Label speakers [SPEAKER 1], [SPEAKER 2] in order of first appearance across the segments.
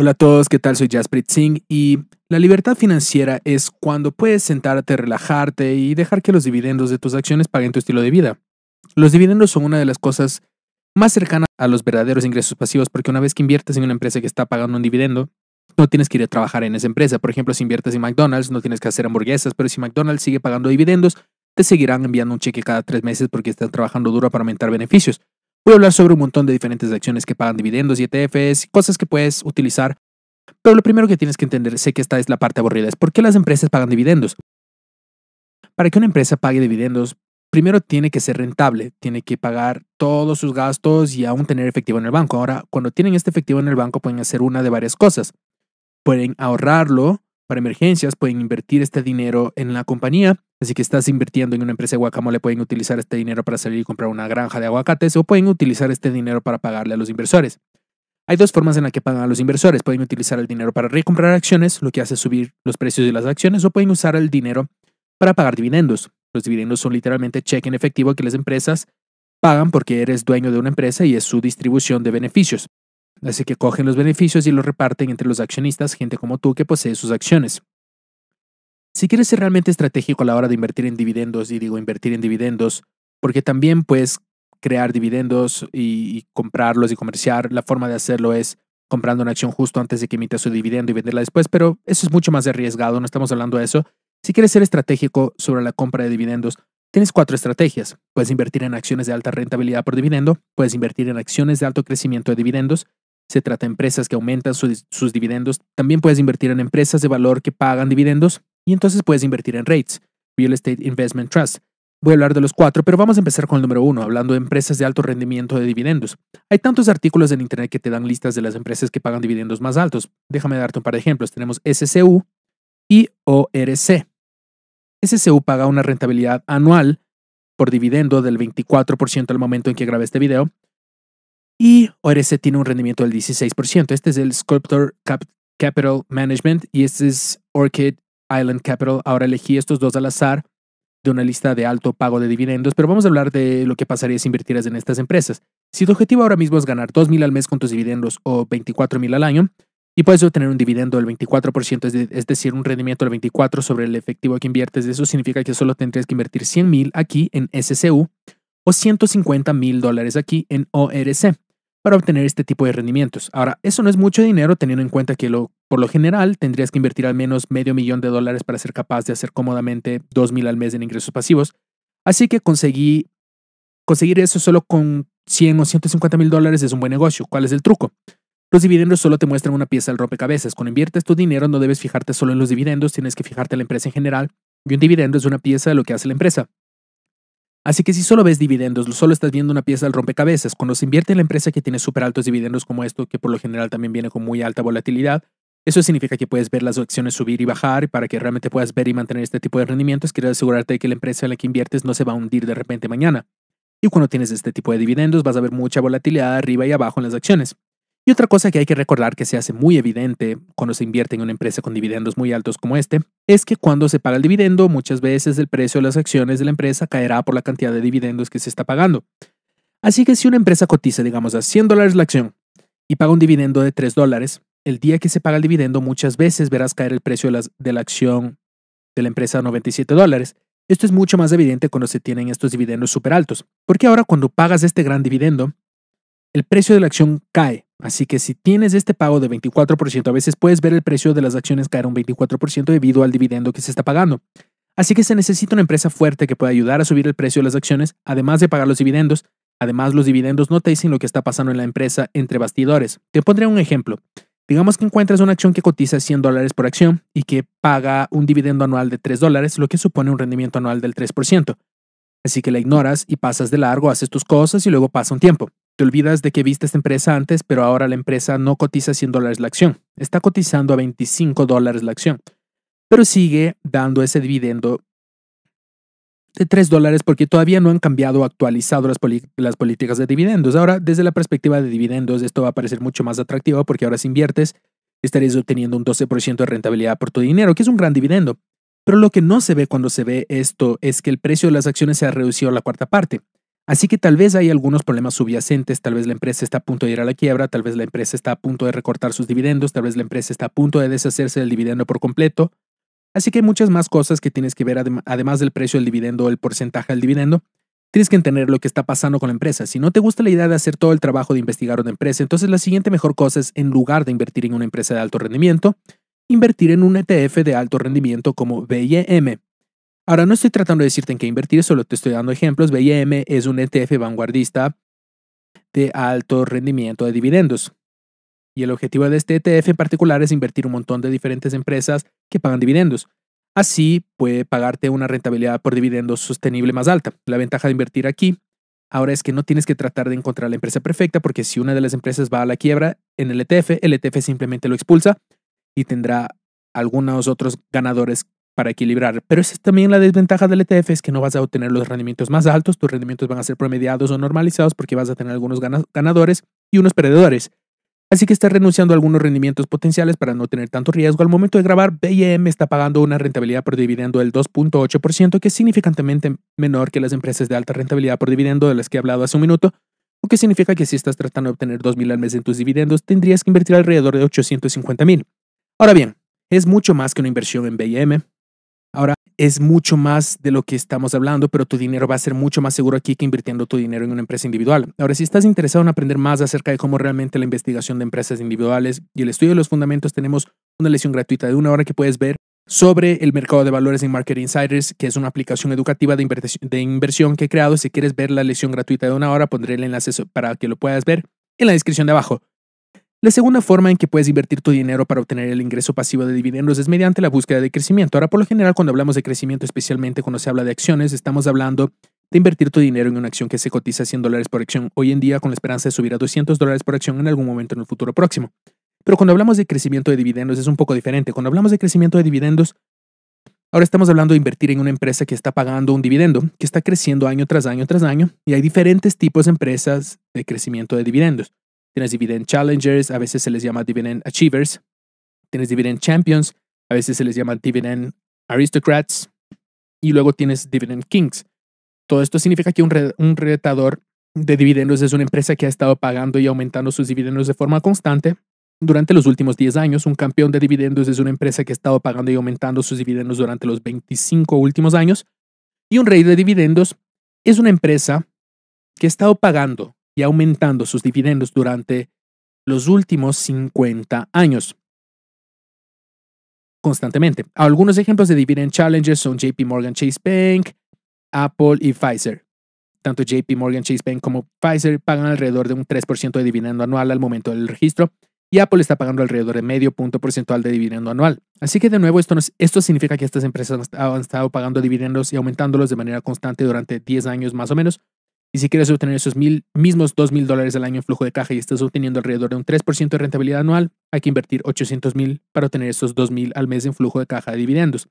[SPEAKER 1] Hola a todos, ¿qué tal? Soy Jasper Singh y la libertad financiera es cuando puedes sentarte, relajarte y dejar que los dividendos de tus acciones paguen tu estilo de vida. Los dividendos son una de las cosas más cercanas a los verdaderos ingresos pasivos porque una vez que inviertes en una empresa que está pagando un dividendo, no tienes que ir a trabajar en esa empresa. Por ejemplo, si inviertes en McDonald's, no tienes que hacer hamburguesas, pero si McDonald's sigue pagando dividendos, te seguirán enviando un cheque cada tres meses porque están trabajando duro para aumentar beneficios. Voy a hablar sobre un montón de diferentes acciones que pagan dividendos y ETFs, cosas que puedes utilizar. Pero lo primero que tienes que entender, sé que esta es la parte aburrida, es por qué las empresas pagan dividendos. Para que una empresa pague dividendos, primero tiene que ser rentable, tiene que pagar todos sus gastos y aún tener efectivo en el banco. Ahora, cuando tienen este efectivo en el banco, pueden hacer una de varias cosas. Pueden ahorrarlo para emergencias pueden invertir este dinero en la compañía. Así que estás invirtiendo en una empresa de guacamole, pueden utilizar este dinero para salir y comprar una granja de aguacates o pueden utilizar este dinero para pagarle a los inversores. Hay dos formas en las que pagan a los inversores. Pueden utilizar el dinero para recomprar acciones, lo que hace subir los precios de las acciones, o pueden usar el dinero para pagar dividendos. Los dividendos son literalmente cheque en efectivo que las empresas pagan porque eres dueño de una empresa y es su distribución de beneficios. Así que cogen los beneficios y los reparten entre los accionistas, gente como tú que posee sus acciones. Si quieres ser realmente estratégico a la hora de invertir en dividendos, y digo invertir en dividendos, porque también puedes crear dividendos y, comprarlos y comerciar, la forma de hacerlo es comprando una acción justo antes de que emita su dividendo y venderla después, pero eso es mucho más arriesgado, no estamos hablando de eso. Si quieres ser estratégico sobre la compra de dividendos, tienes cuatro estrategias. Puedes invertir en acciones de alta rentabilidad por dividendo, puedes invertir en acciones de alto crecimiento de dividendos, se trata de empresas que aumentan sus dividendos. También puedes invertir en empresas de valor que pagan dividendos y entonces puedes invertir en REITs, Real Estate Investment Trust. Voy a hablar de los cuatro, pero vamos a empezar con el número uno, hablando de empresas de alto rendimiento de dividendos. Hay tantos artículos en Internet que te dan listas de las empresas que pagan dividendos más altos. Déjame darte un par de ejemplos. Tenemos SCU y ORC. SCU paga una rentabilidad anual por dividendo del 24% al momento en que grabé este video y ORC tiene un rendimiento del 16%. Este es el Sculptor Capital Management y este es Orchid Island Capital. Ahora elegí estos dos al azar de una lista de alto pago de dividendos, pero vamos a hablar de lo que pasaría si invirtieras en estas empresas. Si tu objetivo ahora mismo es ganar 2.000 al mes con tus dividendos o 24.000 al año, y puedes obtener un dividendo del 24%, es, decir, un rendimiento del 24% sobre el efectivo que inviertes, eso significa que solo tendrías que invertir 100.000 aquí en SCU o 150.000 dólares aquí en ORC para obtener este tipo de rendimientos. Ahora, eso no es mucho dinero teniendo en cuenta que lo, por lo general tendrías que invertir al menos medio millón de dólares para ser capaz de hacer cómodamente mil al mes en ingresos pasivos. Así que conseguí, conseguir eso solo con 100 o 150 mil dólares es un buen negocio. ¿Cuál es el truco? Los dividendos solo te muestran una pieza del rompecabezas. Cuando inviertes tu dinero no debes fijarte solo en los dividendos, tienes que fijarte en la empresa en general. Y un dividendo es una pieza de lo que hace la empresa. Así que si solo ves dividendos, solo estás viendo una pieza del rompecabezas. Cuando se invierte en la empresa que tiene súper altos dividendos como esto, que por lo general también viene con muy alta volatilidad, eso significa que puedes ver las acciones subir y bajar y para que realmente puedas ver y mantener este tipo de rendimientos, quieres asegurarte de que la empresa en la que inviertes no se va a hundir de repente mañana. Y cuando tienes este tipo de dividendos, vas a ver mucha volatilidad arriba y abajo en las acciones. Y otra cosa que hay que recordar que se hace muy evidente cuando se invierte en una empresa con dividendos muy altos como este, es que cuando se paga el dividendo, muchas veces el precio de las acciones de la empresa caerá por la cantidad de dividendos que se está pagando. Así que si una empresa cotiza, digamos, a 100 dólares la acción y paga un dividendo de 3 dólares, el día que se paga el dividendo muchas veces verás caer el precio de, de la acción de la empresa a 97 dólares. Esto es mucho más evidente cuando se tienen estos dividendos súper altos, porque ahora cuando pagas este gran dividendo, el precio de la acción cae. Así que si tienes este pago de 24%, a veces puedes ver el precio de las acciones caer un 24% debido al dividendo que se está pagando. Así que se necesita una empresa fuerte que pueda ayudar a subir el precio de las acciones, además de pagar los dividendos. Además, los dividendos no te dicen lo que está pasando en la empresa entre bastidores. Te pondré un ejemplo. Digamos que encuentras una acción que cotiza 100 dólares por acción y que paga un dividendo anual de 3 dólares, lo que supone un rendimiento anual del 3%. Así que la ignoras y pasas de largo, haces tus cosas y luego pasa un tiempo. Te olvidas de que viste esta empresa antes, pero ahora la empresa no cotiza 100 dólares la acción, está cotizando a 25 dólares la acción, pero sigue dando ese dividendo de 3 dólares porque todavía no han cambiado o actualizado las, las, políticas de dividendos. Ahora, desde la perspectiva de dividendos, esto va a parecer mucho más atractivo porque ahora si inviertes, estarías obteniendo un 12% de rentabilidad por tu dinero, que es un gran dividendo. Pero lo que no se ve cuando se ve esto es que el precio de las acciones se ha reducido a la cuarta parte. Así que tal vez hay algunos problemas subyacentes, tal vez la empresa está a punto de ir a la quiebra, tal vez la empresa está a punto de recortar sus dividendos, tal vez la empresa está a punto de deshacerse del dividendo por completo. Así que hay muchas más cosas que tienes que ver, además del precio del dividendo o el porcentaje del dividendo. Tienes que entender lo que está pasando con la empresa. Si no te gusta la idea de hacer todo el trabajo de investigar una empresa, entonces la siguiente mejor cosa es, en lugar de invertir en una empresa de alto rendimiento, invertir en un ETF de alto rendimiento como BIM, Ahora no estoy tratando de decirte en qué invertir, solo te estoy dando ejemplos. BIM es un ETF vanguardista de alto rendimiento de dividendos. Y el objetivo de este ETF en particular es invertir un montón de diferentes empresas que pagan dividendos. Así puede pagarte una rentabilidad por dividendos sostenible más alta. La ventaja de invertir aquí ahora es que no tienes que tratar de encontrar la empresa perfecta porque si una de las empresas va a la quiebra en el ETF, el ETF simplemente lo expulsa y tendrá algunos otros ganadores para equilibrar. Pero esa es también la desventaja del ETF, es que no vas a obtener los rendimientos más altos, tus rendimientos van a ser promediados o normalizados porque vas a tener algunos ganadores y unos perdedores. Así que estás renunciando a algunos rendimientos potenciales para no tener tanto riesgo. Al momento de grabar, BIM está pagando una rentabilidad por dividendo del 2.8%, que es significantemente menor que las empresas de alta rentabilidad por dividendo de las que he hablado hace un minuto, lo que significa que si estás tratando de obtener 2.000 al mes en tus dividendos, tendrías que invertir alrededor de 850.000. Ahora bien, es mucho más que una inversión en BIM, Ahora, es mucho más de lo que estamos hablando, pero tu dinero va a ser mucho más seguro aquí que invirtiendo tu dinero en una empresa individual. Ahora, si estás interesado en aprender más acerca de cómo realmente la investigación de empresas individuales y el estudio de los fundamentos, tenemos una lección gratuita de una hora que puedes ver sobre el mercado de valores en Market Insiders, que es una aplicación educativa de, inversión que he creado. Si quieres ver la lección gratuita de una hora, pondré el enlace para que lo puedas ver en la descripción de abajo. La segunda forma en que puedes invertir tu dinero para obtener el ingreso pasivo de dividendos es mediante la búsqueda de crecimiento. Ahora, por lo general, cuando hablamos de crecimiento, especialmente cuando se habla de acciones, estamos hablando de invertir tu dinero en una acción que se cotiza 100 dólares por acción hoy en día con la esperanza de subir a 200 dólares por acción en algún momento en el futuro próximo. Pero cuando hablamos de crecimiento de dividendos es un poco diferente. Cuando hablamos de crecimiento de dividendos, ahora estamos hablando de invertir en una empresa que está pagando un dividendo, que está creciendo año tras año tras año, y hay diferentes tipos de empresas de crecimiento de dividendos tienes Dividend Challengers, a veces se les llama Dividend Achievers, tienes Dividend Champions, a veces se les llama Dividend Aristocrats, y luego tienes Dividend Kings. Todo esto significa que un, re de dividendos es una empresa que ha estado pagando y aumentando sus dividendos de forma constante. Durante los últimos 10 años, un campeón de dividendos es una empresa que ha estado pagando y aumentando sus dividendos durante los 25 últimos años. Y un rey de dividendos es una empresa que ha estado pagando y aumentando sus dividendos durante los últimos 50 años. Constantemente. Algunos ejemplos de dividend challengers son JP Morgan Chase Bank, Apple y Pfizer. Tanto JP Morgan Chase Bank como Pfizer pagan alrededor de un 3% de dividendo anual al momento del registro y Apple está pagando alrededor de medio punto porcentual de dividendo anual. Así que de nuevo, esto, esto significa que estas empresas han estado pagando dividendos y aumentándolos de manera constante durante 10 años más o menos, y si quieres obtener esos mil, mismos dos mil dólares al año en flujo de caja y estás obteniendo alrededor de un 3% de rentabilidad anual, hay que invertir 800 mil para obtener esos dos mil al mes en flujo de caja de dividendos.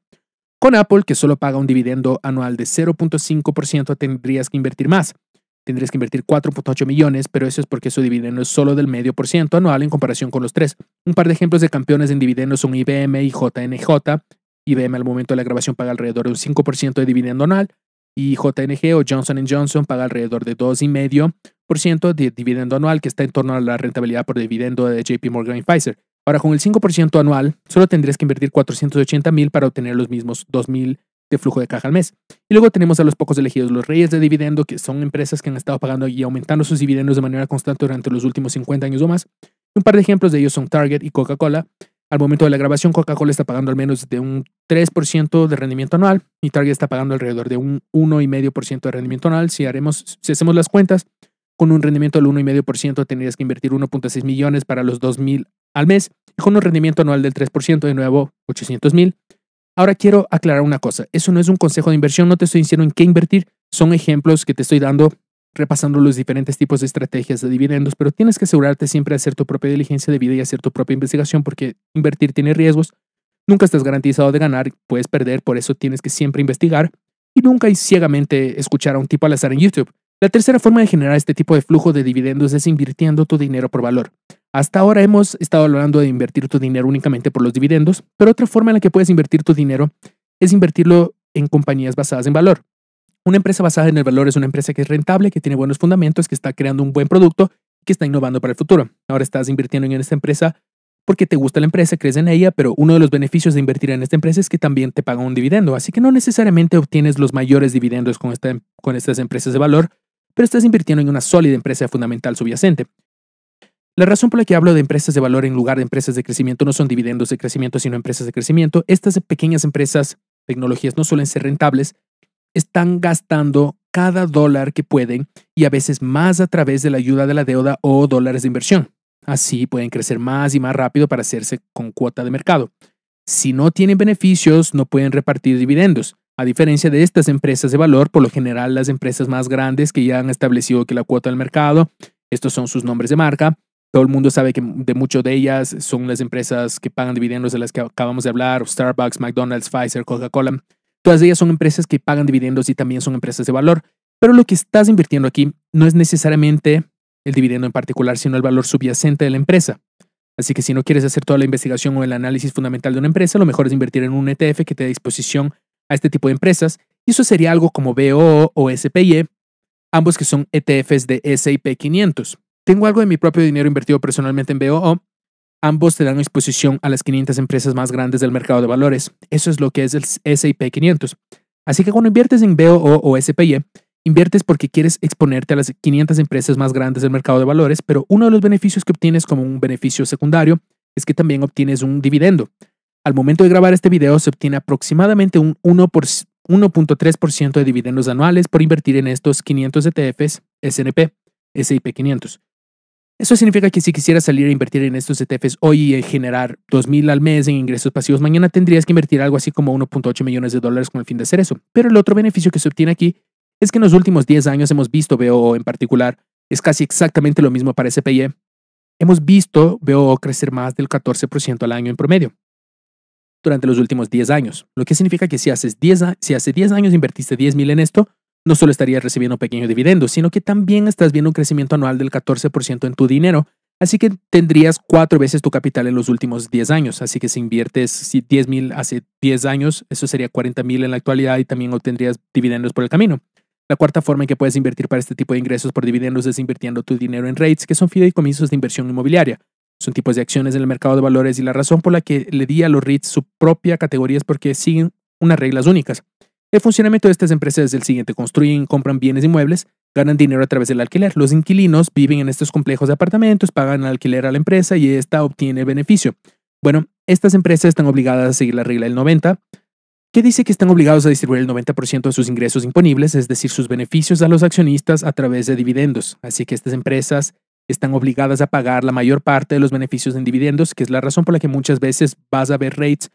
[SPEAKER 1] Con Apple, que solo paga un dividendo anual de 0.5%, tendrías que invertir más. Tendrías que invertir 4.8 millones, pero eso es porque su dividendo es solo del medio por ciento anual en comparación con los tres. Un par de ejemplos de campeones en dividendos son IBM y JNJ. IBM al momento de la grabación paga alrededor de un 5% de dividendo anual y JNG o Johnson Johnson paga alrededor de 2,5% de dividendo anual, que está en torno a la rentabilidad por dividendo de JP Morgan y Pfizer. Ahora, con el 5% anual, solo tendrías que invertir 480 mil para obtener los mismos 2 mil de flujo de caja al mes. Y luego tenemos a los pocos elegidos, los reyes de dividendo, que son empresas que han estado pagando y aumentando sus dividendos de manera constante durante los últimos 50 años o más. Un par de ejemplos de ellos son Target y Coca-Cola, al momento de la grabación, Coca-Cola está pagando al menos de un 3% de rendimiento anual y Target está pagando alrededor de un 1,5% de rendimiento anual. Si, haremos, si hacemos las cuentas, con un rendimiento del 1,5% tendrías que invertir 1.6 millones para los mil al mes con un rendimiento anual del 3%, de nuevo 800 mil. Ahora quiero aclarar una cosa, eso no es un consejo de inversión, no te estoy diciendo en qué invertir, son ejemplos que te estoy dando repasando los diferentes tipos de estrategias de dividendos, pero tienes que asegurarte siempre de hacer tu propia diligencia de vida y hacer tu propia investigación porque invertir tiene riesgos, nunca estás garantizado de ganar, puedes perder, por eso tienes que siempre investigar y nunca y ciegamente escuchar a un tipo al azar en YouTube. La tercera forma de generar este tipo de flujo de dividendos es invirtiendo tu dinero por valor. Hasta ahora hemos estado hablando de invertir tu dinero únicamente por los dividendos, pero otra forma en la que puedes invertir tu dinero es invertirlo en compañías basadas en valor. Una empresa basada en el valor es una empresa que es rentable, que tiene buenos fundamentos, que está creando un buen producto, que está innovando para el futuro. Ahora estás invirtiendo en esta empresa porque te gusta la empresa, crees en ella, pero uno de los beneficios de invertir en esta empresa es que también te pagan un dividendo. Así que no necesariamente obtienes los mayores dividendos con, con estas empresas de valor, pero estás invirtiendo en una sólida empresa fundamental subyacente. La razón por la que hablo de empresas de valor en lugar de empresas de crecimiento no son dividendos de crecimiento, sino empresas de crecimiento. Estas pequeñas empresas, tecnologías, no suelen ser rentables, están gastando cada dólar que pueden y a veces más a través de la ayuda de la deuda o dólares de inversión. Así pueden crecer más y más rápido para hacerse con cuota de mercado. Si no tienen beneficios, no pueden repartir dividendos. A diferencia de estas empresas de valor, por lo general las empresas más grandes que ya han establecido que la cuota del mercado, estos son sus nombres de marca, todo el mundo sabe que de muchas de ellas son las empresas que pagan dividendos de las que acabamos de hablar, Starbucks, McDonald's, Pfizer, Coca-Cola. Todas ellas son empresas que pagan dividendos y también son empresas de valor. Pero lo que estás invirtiendo aquí no es necesariamente el dividendo en particular, sino el valor subyacente de la empresa. Así que si no quieres hacer toda la investigación o el análisis fundamental de una empresa, lo mejor es invertir en un ETF que te dé disposición a este tipo de empresas. Y eso sería algo como BOO o SPY, ambos que son ETFs de S&P 500. Tengo algo de mi propio dinero invertido personalmente en BOO Ambos te dan exposición a las 500 empresas más grandes del mercado de valores. Eso es lo que es el S&P 500. Así que cuando inviertes en BOO o SPY, inviertes porque quieres exponerte a las 500 empresas más grandes del mercado de valores, pero uno de los beneficios que obtienes como un beneficio secundario es que también obtienes un dividendo. Al momento de grabar este video se obtiene aproximadamente un 1.3% de dividendos anuales por invertir en estos 500 ETFs SNP, S&P 500. Eso significa que si quisieras salir a invertir en estos ETFs hoy y generar 2.000 al mes en ingresos pasivos, mañana tendrías que invertir algo así como 1.8 millones de dólares con el fin de hacer eso. Pero el otro beneficio que se obtiene aquí es que en los últimos 10 años hemos visto, veo en particular, es casi exactamente lo mismo para SPIE, hemos visto, veo crecer más del 14% al año en promedio durante los últimos 10 años, lo que significa que si, si hace 10 años invertiste 10.000 en esto, no solo estarías recibiendo pequeños dividendos, sino que también estás viendo un crecimiento anual del 14% en tu dinero, así que tendrías cuatro veces tu capital en los últimos 10 años. Así que si inviertes 10 mil hace 10 años, eso sería 40 mil en la actualidad y también obtendrías dividendos por el camino. La cuarta forma en que puedes invertir para este tipo de ingresos por dividendos es invirtiendo tu dinero en REITs, que son fideicomisos de inversión inmobiliaria. Son tipos de acciones en el mercado de valores y la razón por la que le di a los REITs su propia categoría es porque siguen unas reglas únicas. El funcionamiento de estas empresas es el siguiente. Construyen, compran bienes inmuebles, ganan dinero a través del alquiler. Los inquilinos viven en estos complejos de apartamentos, pagan alquiler a la empresa y esta obtiene beneficio. Bueno, estas empresas están obligadas a seguir la regla del 90, que dice que están obligados a distribuir el 90% de sus ingresos imponibles, es decir, sus beneficios a los accionistas a través de dividendos. Así que estas empresas están obligadas a pagar la mayor parte de los beneficios en dividendos, que es la razón por la que muchas veces vas a ver rates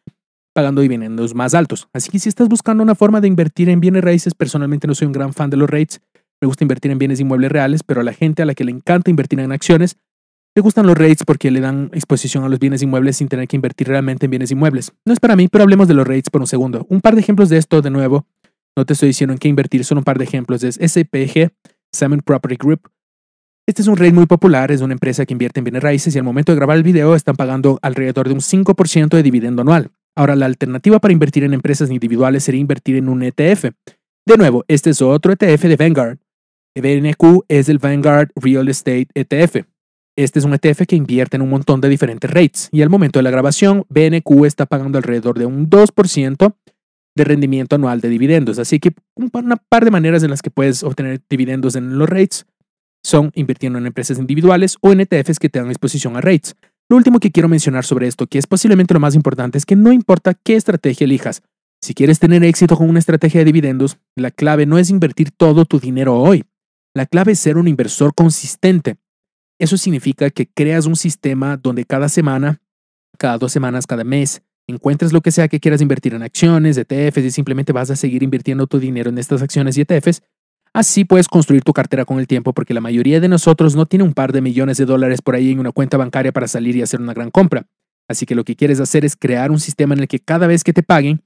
[SPEAKER 1] pagando dividendos más altos. Así que si estás buscando una forma de invertir en bienes raíces, personalmente no soy un gran fan de los rates. Me gusta invertir en bienes inmuebles reales, pero a la gente a la que le encanta invertir en acciones, le gustan los rates porque le dan exposición a los bienes inmuebles sin tener que invertir realmente en bienes inmuebles. No es para mí, pero hablemos de los rates por un segundo. Un par de ejemplos de esto, de nuevo, no te estoy diciendo en qué invertir, son un par de ejemplos. Es SPG, Salmon Property Group. Este es un rate muy popular, es una empresa que invierte en bienes raíces y al momento de grabar el video están pagando alrededor de un 5% de dividendo anual. Ahora, la alternativa para invertir en empresas individuales sería invertir en un ETF. De nuevo, este es otro ETF de Vanguard. E BNQ es el Vanguard Real Estate ETF. Este es un ETF que invierte en un montón de diferentes rates y al momento de la grabación, BNQ está pagando alrededor de un 2% de rendimiento anual de dividendos. Así que una par de maneras en las que puedes obtener dividendos en los rates son invirtiendo en empresas individuales o en ETFs que te dan exposición a rates. Lo último que quiero mencionar sobre esto, que es posiblemente lo más importante, es que no importa qué estrategia elijas. Si quieres tener éxito con una estrategia de dividendos, la clave no es invertir todo tu dinero hoy. La clave es ser un inversor consistente. Eso significa que creas un sistema donde cada semana, cada dos semanas, cada mes, encuentres lo que sea que quieras invertir en acciones, ETFs y simplemente vas a seguir invirtiendo tu dinero en estas acciones y ETFs Así puedes construir tu cartera con el tiempo porque la mayoría de nosotros no tiene un par de millones de dólares por ahí en una cuenta bancaria para salir y hacer una gran compra. Así que lo que quieres hacer es crear un sistema en el que cada vez que te paguen,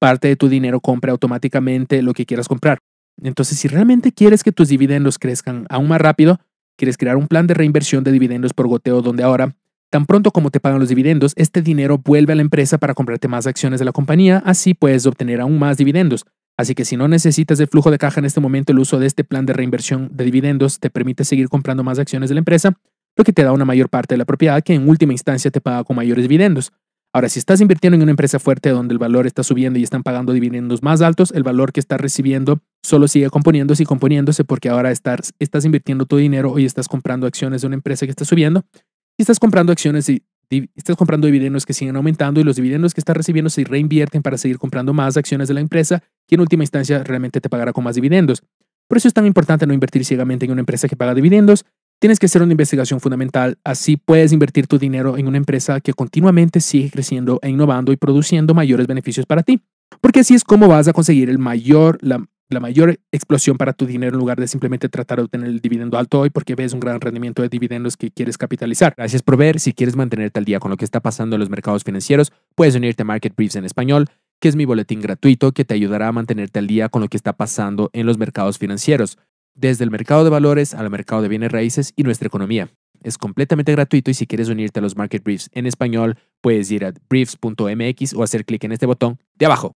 [SPEAKER 1] parte de tu dinero compre automáticamente lo que quieras comprar. Entonces, si realmente quieres que tus dividendos crezcan aún más rápido, quieres crear un plan de reinversión de dividendos por goteo donde ahora, tan pronto como te pagan los dividendos, este dinero vuelve a la empresa para comprarte más acciones de la compañía, así puedes obtener aún más dividendos. Así que si no necesitas de flujo de caja en este momento, el uso de este plan de reinversión de dividendos te permite seguir comprando más acciones de la empresa, lo que te da una mayor parte de la propiedad que en última instancia te paga con mayores dividendos. Ahora, si estás invirtiendo en una empresa fuerte donde el valor está subiendo y están pagando dividendos más altos, el valor que estás recibiendo solo sigue componiéndose y componiéndose porque ahora estás, invirtiendo tu dinero y estás comprando acciones de una empresa que está subiendo y estás comprando acciones y estás comprando dividendos que siguen aumentando y los dividendos que estás recibiendo se reinvierten para seguir comprando más acciones de la empresa, que en última instancia realmente te pagará con más dividendos. Por eso es tan importante no invertir ciegamente en una empresa que paga dividendos. Tienes que hacer una investigación fundamental, así puedes invertir tu dinero en una empresa que continuamente sigue creciendo e innovando y produciendo mayores beneficios para ti, porque así es como vas a conseguir el mayor, la, la mayor explosión para tu dinero en lugar de simplemente tratar de obtener el dividendo alto hoy porque ves un gran rendimiento de dividendos que quieres capitalizar. Gracias por ver. Si quieres mantenerte al día con lo que está pasando en los mercados financieros, puedes unirte a Market Briefs en español, que es mi boletín gratuito que te ayudará a mantenerte al día con lo que está pasando en los mercados financieros, desde el mercado de valores al mercado de bienes raíces y nuestra economía. Es completamente gratuito y si quieres unirte a los Market Briefs en español, puedes ir a briefs.mx o hacer clic en este botón de abajo.